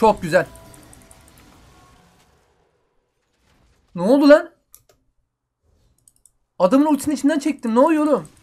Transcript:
Çok güzel. Ne oldu lan? Adamın ultisinin içinden çektim. Ne oluyor oğlum?